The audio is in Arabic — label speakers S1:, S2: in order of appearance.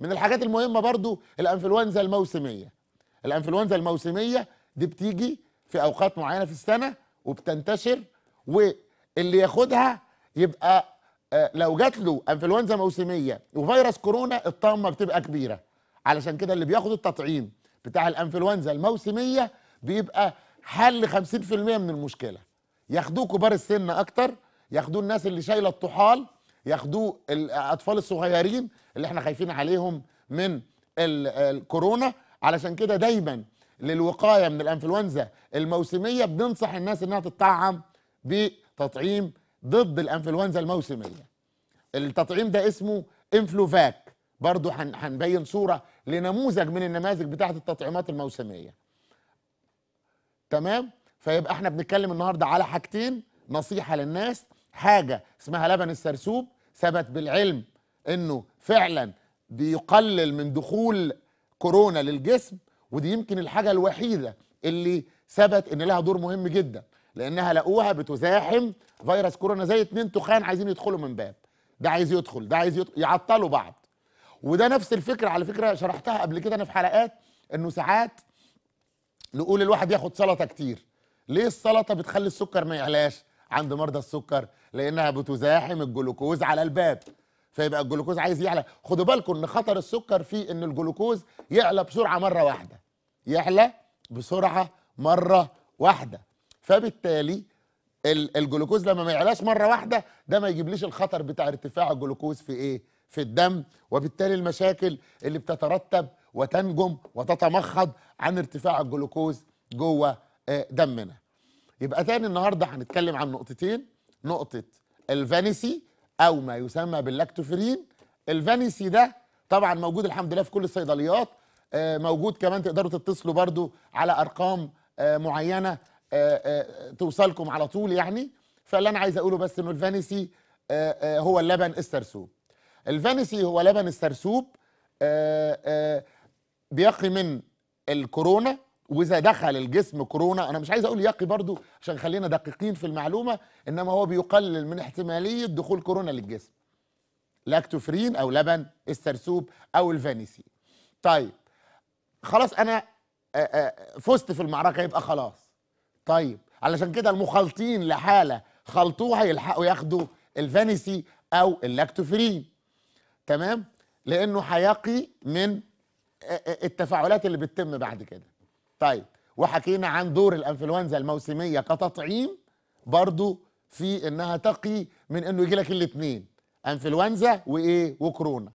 S1: من الحاجات المهمه برضو الانفلونزا الموسميه الانفلونزا الموسميه دي بتيجي في اوقات معينه في السنه وبتنتشر واللي ياخدها يبقى آه، لو جات له انفلونزا موسميه وفيروس كورونا الطامه بتبقى كبيره علشان كده اللي بياخد التطعيم بتاع الانفلونزا الموسميه بيبقى حل 50% من المشكله ياخدوه كبار السن اكتر ياخدوه الناس اللي شايله الطحال ياخدوه الاطفال الصغيرين اللي احنا خايفين عليهم من الكورونا علشان كده دايما للوقايه من الانفلونزا الموسميه بننصح الناس انها تتطعم بتطعيم ضد الانفلونزا الموسميه التطعيم ده اسمه انفلوفاك برضه هنبين صوره لنموذج من النماذج بتاعه التطعيمات الموسميه تمام فيبقى احنا بنتكلم النهارده على حاجتين نصيحه للناس حاجه اسمها لبن السرسوب ثبت بالعلم انه فعلا بيقلل من دخول كورونا للجسم ودي يمكن الحاجه الوحيده اللي ثبت ان لها دور مهم جدا لانها لقوها بتزاحم فيروس كورونا زي اتنين تخان عايزين يدخلوا من باب ده عايز يدخل ده عايز يدخل يعطلوا بعض وده نفس الفكره على فكره شرحتها قبل كده انا في حلقات انه ساعات نقول الواحد ياخد سلطه كتير ليه السلطه بتخلي السكر ما يعلاش عند مرضى السكر لانها بتزاحم الجلوكوز على الباب فيبقى الجلوكوز عايز يعلى خدوا بالكم ان خطر السكر فيه ان الجلوكوز يعلى بسرعه مره واحده يعلى بسرعه مره واحده فبالتالي الجلوكوز لما ما يعلاش مره واحده ده ما يجيبليش الخطر بتاع ارتفاع الجلوكوز في ايه في الدم وبالتالي المشاكل اللي بتترتب وتنجم وتتمخض عن ارتفاع الجلوكوز جوه آه، دمنا يبقى تاني النهارده هنتكلم عن نقطتين نقطه الفانيسي او ما يسمى باللاكتوفرين الفانيسي ده طبعا موجود الحمد لله في كل الصيدليات آه، موجود كمان تقدروا تتصلوا برضو على ارقام آه، معينه آه، توصلكم على طول يعني فاللي انا عايز اقوله بس انه الفانيسي هو اللبن السرسوب الفانيسي هو لبن السرسوب بيقي من الكورونا واذا دخل الجسم كورونا انا مش عايز اقول يقي برضو عشان خلينا دقيقين في المعلومه انما هو بيقلل من احتماليه دخول كورونا للجسم لاكتوفرين او لبن السرسوب او الفانيسي طيب خلاص انا فزت في المعركه يبقى خلاص طيب علشان كده المخالطين لحاله خلطوه هيلحقوا ياخدوا الفانيسي او اللاكتوفرين تمام لانه هيقي من التفاعلات اللي بتتم بعد كده طيب وحكينا عن دور الانفلونزا الموسميه كتطعيم برضو في انها تقي من انه يجي لك الاثنين انفلونزا وايه وكورونا